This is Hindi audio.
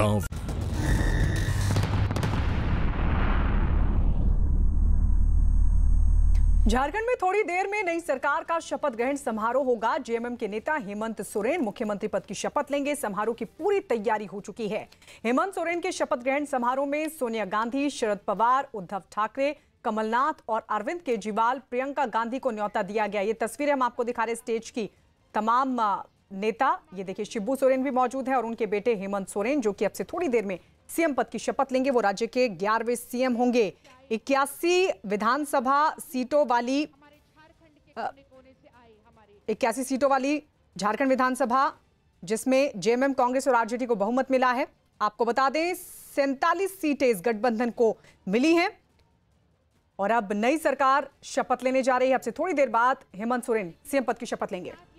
dans झारखंड में थोड़ी देर में नई सरकार का शपथ ग्रहण समारोह होगा जेएमएम के नेता हेमंत सोरेन मुख्यमंत्री पद की शपथ लेंगे समारोह की पूरी तैयारी हो चुकी है हेमंत सोरेन के शपथ ग्रहण समारोह में सोनिया गांधी शरद पवार उद्धव ठाकरे कमलनाथ और अरविंद केजरीवाल प्रियंका गांधी को न्यौता दिया गया ये तस्वीरें हम आपको दिखा रहे स्टेज की तमाम नेता ये देखिए शिबू सोरेन भी मौजूद है और उनके बेटे हेमंत सोरेन जो कि अब से थोड़ी देर में सीएम पद की शपथ लेंगे वो राज्य के ग्यारहवें सीएम होंगे इक्यासी विधानसभा सीटों वाली इक्यासी सीटों वाली झारखंड विधानसभा जिसमें जेएमएम कांग्रेस और आरजेडी को बहुमत मिला है आपको बता दें सैंतालीस सीटें इस गठबंधन को मिली हैं और अब नई सरकार शपथ लेने जा रही है अब से थोड़ी देर बाद हेमंत सोरेन सीएम पद की शपथ लेंगे